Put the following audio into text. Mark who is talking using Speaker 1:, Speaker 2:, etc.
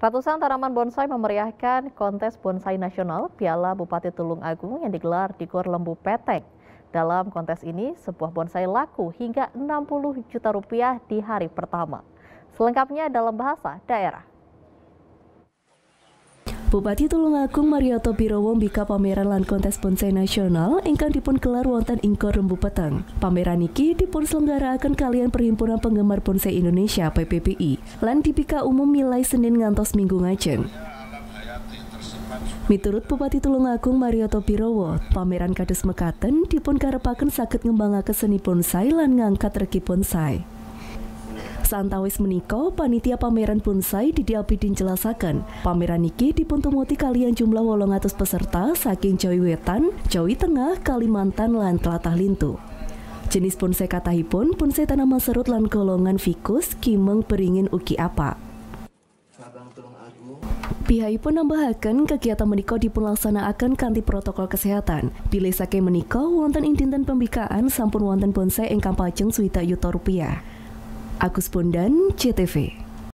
Speaker 1: Ratusan tanaman bonsai memeriahkan kontes bonsai nasional Piala Bupati Tulung Agung yang digelar di Gor Lembu Peteng. Dalam kontes ini, sebuah bonsai laku hingga 60 juta rupiah di hari pertama. Selengkapnya dalam bahasa daerah.
Speaker 2: Bupati Tulungagung Marioto Birowo bika pameran lan kontes bonsai nasional ingkang dipun gelar wonten ing Rembu Petang. Pameran iki dipun selenggarakan kalian Perhimpunan Penggemar Bonsai Indonesia PPPI lan dipika umum milai Senin ngantos Minggu ngajeng. Miturut Bupati Tulungagung Marioto Birowo, pameran kados mekaten dipun karepaken saged ngembangake seni bonsai lan ngangkat regi bonsai. Santawis meniko, panitia pameran bonsai di Diabidin jelasakan, pameran niki dipuntumuti kalian jumlah wolong atas peserta saking Jawi Wetan, Jawi Tengah, Kalimantan, lan Telatah Lintu. Jenis bonsai katahipun, bonsai tanaman serut lan golongan fikus, kimeng beringin uki apa. Pihak pun nambahaken kegiatan menika akan kanti protokol kesehatan. Pilih sake meniko wonten ing pembikaan sampun wonten bonsai ingkang pajeng suita yuta rupiah. Agus Bondan, CTV.